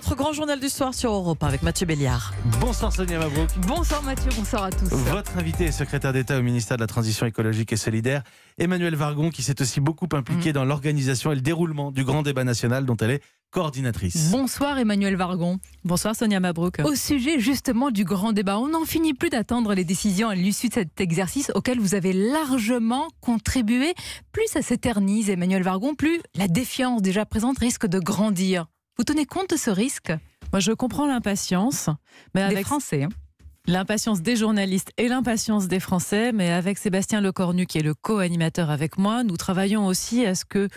Notre grand journal du soir sur Europe avec Mathieu Béliard. Bonsoir Sonia Mabrouk. Bonsoir Mathieu, bonsoir à tous. Votre invité est secrétaire d'État au ministère de la Transition écologique et solidaire, Emmanuel Vargon, qui s'est aussi beaucoup impliqué mm. dans l'organisation et le déroulement du grand débat national dont elle est coordinatrice. Bonsoir Emmanuel Vargon. Bonsoir Sonia Mabrouk. Au sujet justement du grand débat, on n'en finit plus d'attendre les décisions à l'issue de cet exercice auquel vous avez largement contribué. Plus ça s'éternise Emmanuel Vargon, plus la défiance déjà présente risque de grandir. Vous tenez compte de ce risque Moi, je comprends l'impatience. Des Français. Hein. L'impatience des journalistes et l'impatience des Français, mais avec Sébastien Lecornu, qui est le co-animateur avec moi, nous travaillons aussi à ce que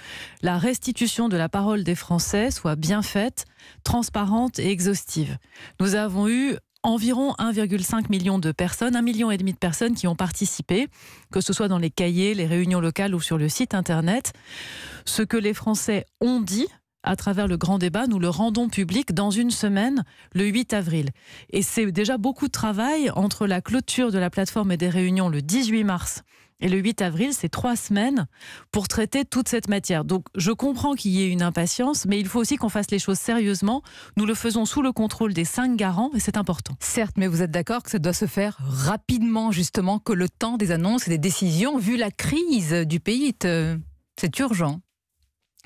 la restitution de la parole des Français soit bien faite, transparente et exhaustive. Nous avons eu environ 1,5 million de personnes, 1,5 million et demi de personnes qui ont participé, que ce soit dans les cahiers, les réunions locales ou sur le site internet. Ce que les Français ont dit, à travers le grand débat, nous le rendons public dans une semaine, le 8 avril. Et c'est déjà beaucoup de travail entre la clôture de la plateforme et des réunions le 18 mars et le 8 avril, c'est trois semaines pour traiter toute cette matière. Donc je comprends qu'il y ait une impatience, mais il faut aussi qu'on fasse les choses sérieusement. Nous le faisons sous le contrôle des cinq garants et c'est important. Certes, mais vous êtes d'accord que ça doit se faire rapidement, justement, que le temps des annonces et des décisions, vu la crise du pays, euh, c'est urgent.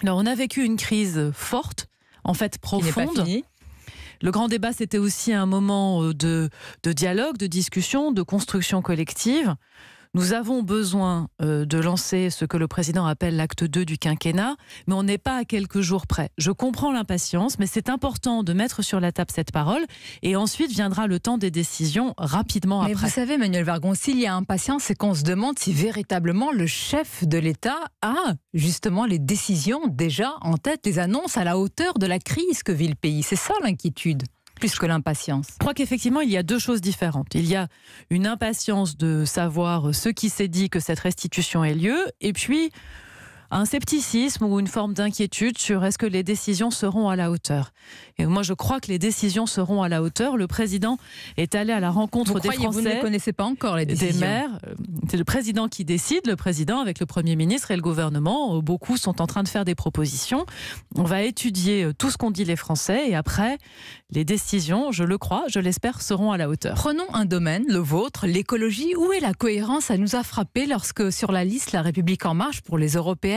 Alors on a vécu une crise forte, en fait profonde. Le grand débat, c'était aussi un moment euh, de, de dialogue, de discussion, de construction collective. Nous avons besoin euh, de lancer ce que le président appelle l'acte 2 du quinquennat, mais on n'est pas à quelques jours près. Je comprends l'impatience, mais c'est important de mettre sur la table cette parole. Et ensuite viendra le temps des décisions rapidement mais Vous savez, Manuel Vargon, s'il y a impatience, c'est qu'on se demande si véritablement le chef de l'État a justement les décisions déjà en tête, les annonces à la hauteur de la crise que vit le pays. C'est ça l'inquiétude plus que l'impatience. Je crois qu'effectivement, il y a deux choses différentes. Il y a une impatience de savoir ce qui s'est dit que cette restitution ait lieu, et puis un scepticisme ou une forme d'inquiétude sur est-ce que les décisions seront à la hauteur. Et moi, je crois que les décisions seront à la hauteur. Le président est allé à la rencontre vous des Français. Vous ne connaissez pas encore les décisions. Des maires. C'est le président qui décide. Le président, avec le Premier ministre et le gouvernement, euh, beaucoup sont en train de faire des propositions. On va étudier euh, tout ce qu'ont dit les Français et après, les décisions, je le crois, je l'espère, seront à la hauteur. Prenons un domaine, le vôtre, l'écologie. Où est la cohérence Ça nous a frappé lorsque sur la liste La République en marche pour les Européens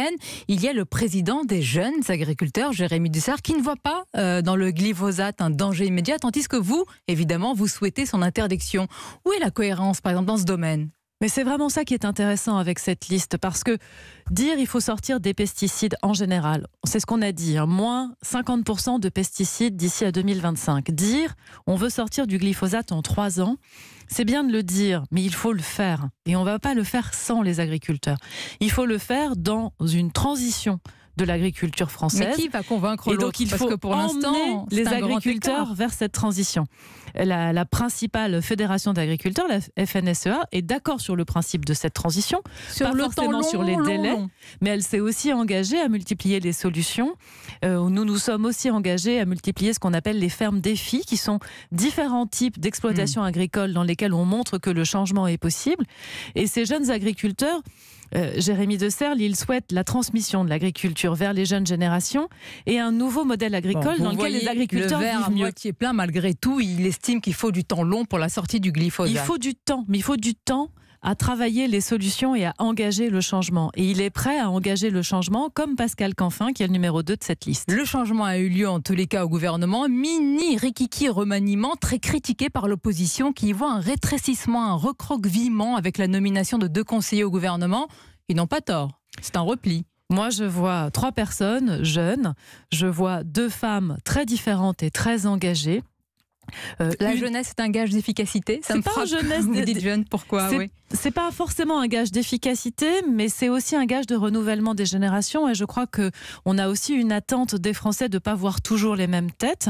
il y a le président des jeunes agriculteurs, Jérémy Dussard, qui ne voit pas euh, dans le glyphosate un danger immédiat, tandis que vous, évidemment, vous souhaitez son interdiction. Où est la cohérence, par exemple, dans ce domaine mais c'est vraiment ça qui est intéressant avec cette liste, parce que dire il faut sortir des pesticides en général, c'est ce qu'on a dit, hein, moins 50% de pesticides d'ici à 2025. Dire on veut sortir du glyphosate en trois ans, c'est bien de le dire, mais il faut le faire. Et on ne va pas le faire sans les agriculteurs. Il faut le faire dans une transition de l'agriculture française. Mais qui va convaincre Parce faut que pour l'instant, les agriculteurs vers cette transition. La, la principale fédération d'agriculteurs, la FNSEA, est d'accord sur le principe de cette transition, sur pas le forcément sur les délais, mais elle s'est aussi engagée à multiplier les solutions. Euh, nous nous sommes aussi engagés à multiplier ce qu'on appelle les fermes défis, qui sont différents types d'exploitation agricole mm. agricoles dans lesquelles on montre que le changement est possible. Et ces jeunes agriculteurs, euh, Jérémy De Serle, ils souhaitent la transmission de l'agriculture vers les jeunes générations et un nouveau modèle agricole dans lequel les agriculteurs le vivent moitié plein malgré tout. Il estime qu'il faut du temps long pour la sortie du glyphosate. Il faut du temps, mais il faut du temps à travailler les solutions et à engager le changement. Et il est prêt à engager le changement, comme Pascal Canfin, qui est le numéro 2 de cette liste. Le changement a eu lieu en tous les cas au gouvernement. Mini Rikiki remaniement, très critiqué par l'opposition, qui y voit un rétrécissement, un viment avec la nomination de deux conseillers au gouvernement. Ils n'ont pas tort. C'est un repli. Moi, je vois trois personnes jeunes, je vois deux femmes très différentes et très engagées. Euh, la jeunesse est un gage d'efficacité. Ça pas jeunesse. Vous dites jeune, pourquoi c'est pas forcément un gage d'efficacité, mais c'est aussi un gage de renouvellement des générations. Et je crois que on a aussi une attente des Français de pas voir toujours les mêmes têtes.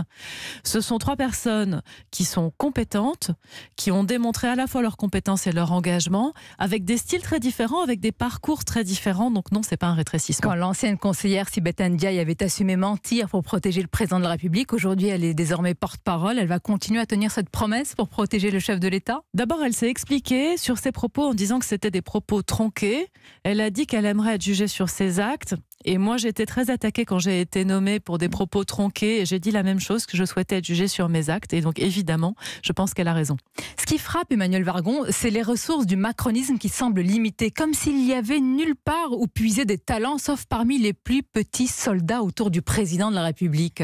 Ce sont trois personnes qui sont compétentes, qui ont démontré à la fois leurs compétences et leur engagement, avec des styles très différents, avec des parcours très différents. Donc non, c'est pas un rétrécissement. Quand l'ancienne conseillère Sibeth Ndiaye avait assumé mentir pour protéger le président de la République, aujourd'hui elle est désormais porte-parole. Elle va continuer à tenir cette promesse pour protéger le chef de l'État. D'abord, elle s'est expliquée sur ses propos en disant que c'était des propos tronqués. Elle a dit qu'elle aimerait être jugée sur ses actes. Et moi, j'étais très attaquée quand j'ai été nommée pour des propos tronqués. Et j'ai dit la même chose, que je souhaitais être jugée sur mes actes. Et donc, évidemment, je pense qu'elle a raison. Ce qui frappe Emmanuel Vargon, c'est les ressources du macronisme qui semblent limitées, comme s'il y avait nulle part où puiser des talents, sauf parmi les plus petits soldats autour du président de la République.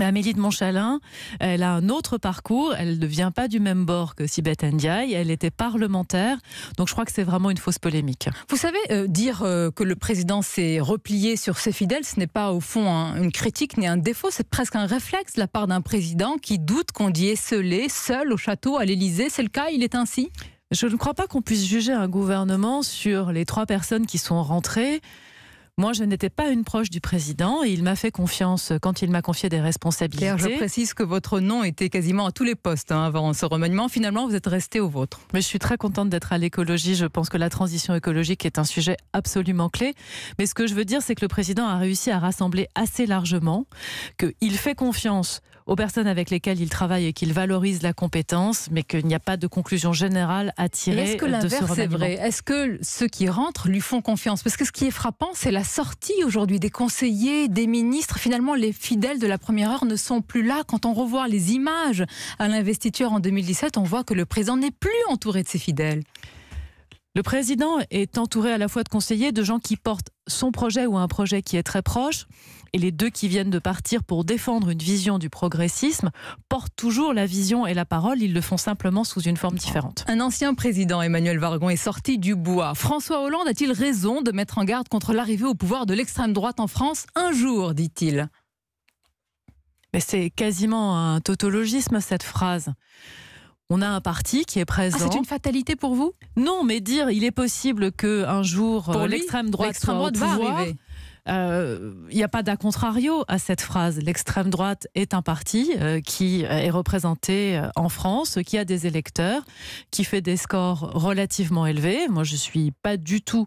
Amélie de Montchalin, elle a un autre parcours. Elle ne vient pas du même bord que Sibeth Ndiaye. Elle était parlementaire. Donc je crois que c'est vraiment une fausse polémique. Vous savez, euh, dire euh, que le président s'est replié sur ses fidèles, ce n'est pas au fond une critique ni un défaut. C'est presque un réflexe de la part d'un président qui doute qu'on est esselé, seul au château, à l'Élysée. C'est le cas, il est ainsi Je ne crois pas qu'on puisse juger un gouvernement sur les trois personnes qui sont rentrées. Moi, je n'étais pas une proche du président et il m'a fait confiance quand il m'a confié des responsabilités. je précise que votre nom était quasiment à tous les postes hein, avant ce remaniement. Finalement, vous êtes resté au vôtre. Mais je suis très contente d'être à l'écologie. Je pense que la transition écologique est un sujet absolument clé. Mais ce que je veux dire, c'est que le président a réussi à rassembler assez largement, qu'il fait confiance aux personnes avec lesquelles il travaille et qu'il valorise la compétence, mais qu'il n'y a pas de conclusion générale à tirer. Est-ce que l'inverse est vrai Est-ce que ceux qui rentrent lui font confiance Parce que ce qui est frappant, c'est la sortie aujourd'hui des conseillers, des ministres. Finalement, les fidèles de la première heure ne sont plus là. Quand on revoit les images à l'investiture en 2017, on voit que le président n'est plus entouré de ses fidèles. Le président est entouré à la fois de conseillers, de gens qui portent son projet ou un projet qui est très proche et les deux qui viennent de partir pour défendre une vision du progressisme portent toujours la vision et la parole, ils le font simplement sous une forme différente. Un ancien président, Emmanuel Vargon, est sorti du bois. François Hollande a-t-il raison de mettre en garde contre l'arrivée au pouvoir de l'extrême droite en France un jour, dit-il Mais c'est quasiment un tautologisme cette phrase. On a un parti qui est ah, présent. c'est une fatalité pour vous Non, mais dire il est possible que un jour euh, l'extrême droite, soit euh, il n'y a pas d'a contrario à cette phrase. L'extrême droite est un parti euh, qui euh, est représenté en France, qui a des électeurs, qui fait des scores relativement élevés. Moi, je ne suis pas du tout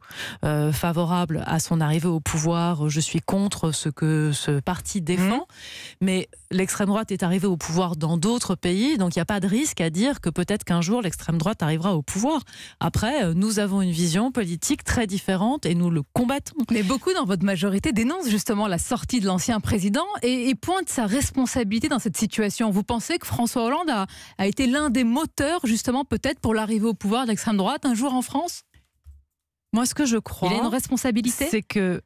favorable à son arrivée au pouvoir. Je suis contre ce que ce parti défend. Mmh. Mais l'extrême droite est arrivée au pouvoir dans d'autres pays, donc il n'y a pas de risque à dire que peut-être qu'un jour l'extrême droite arrivera au pouvoir. Après, euh, nous avons une vision politique très différente et nous le combattons. Mais beaucoup dans votre majorité dénoncent justement la sortie de l'ancien président et, pointent sa responsabilité dans cette situation. Vous pensez que François Hollande a, a été l'un des moteurs justement peut-être pour l'arrivée au pouvoir de l'extrême droite un jour en France Moi, ce que je crois, il une responsabilité, c'est que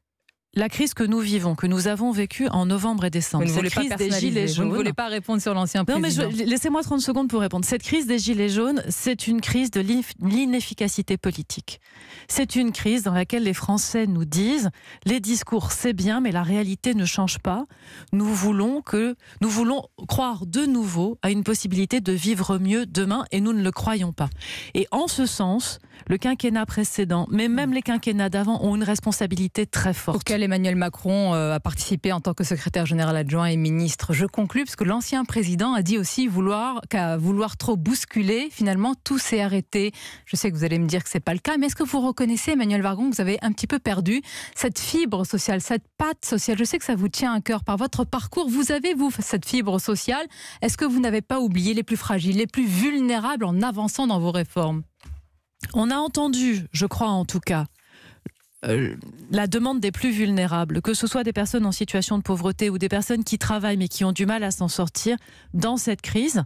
la crise que nous vivons, que nous avons vécue en novembre et décembre, cette crise des gilets jaunes. Vous ne voulez pas répondre sur l'ancien président. Non, mais laissez-moi 30 secondes pour répondre. Cette crise des gilets jaunes, c'est une crise de l'inefficacité politique. C'est une crise dans laquelle les Français nous disent les discours c'est bien, mais la réalité ne change pas. Nous voulons que nous voulons croire de nouveau à une possibilité de vivre mieux demain, et nous ne le croyons pas. Et en ce sens, le quinquennat précédent, mais même les quinquennats d'avant, ont une responsabilité très forte. Emmanuel Macron euh, a participé en tant que secrétaire général adjoint et ministre. Je conclue parce que l'ancien président a dit aussi vouloir qu'à vouloir trop bousculer, finalement tout s'est arrêté. Je sais que vous allez me dire que c'est pas le cas, mais est-ce que vous reconnaissez Emmanuel Vargon que vous avez un petit peu perdu cette fibre sociale, cette patte sociale Je sais que ça vous tient à cœur par votre parcours. Vous avez vous cette fibre sociale Est-ce que vous n'avez pas oublié les plus fragiles, les plus vulnérables en avançant dans vos réformes on a entendu, je crois en tout cas, euh, la demande des plus vulnérables, que ce soit des personnes en situation de pauvreté ou des personnes qui travaillent mais qui ont du mal à s'en sortir dans cette crise.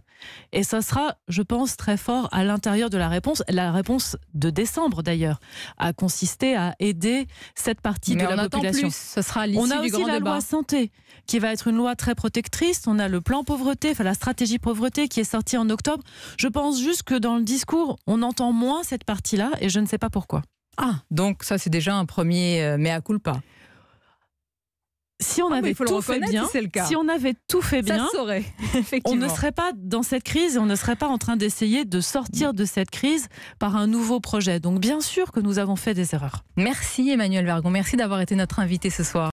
Et ça sera, je pense, très fort à l'intérieur de la réponse. La réponse de décembre, d'ailleurs, a consisté à aider cette partie de la population. sera On a aussi la loi santé, qui va être une loi très protectrice. On a le plan pauvreté, enfin la stratégie pauvreté qui est sortie en octobre. Je pense juste que dans le discours, on entend moins cette partie-là et je ne sais pas pourquoi. Ah. Donc ça, c'est déjà un premier euh, mea culpa. Ah, si on avait tout fait bien, si, on avait tout fait bien, on ne serait pas dans cette crise et on ne serait pas en train d'essayer de sortir de cette crise par un nouveau projet. Donc bien sûr que nous avons fait des erreurs. Merci Emmanuel Vergon, merci d'avoir été notre invité ce soir.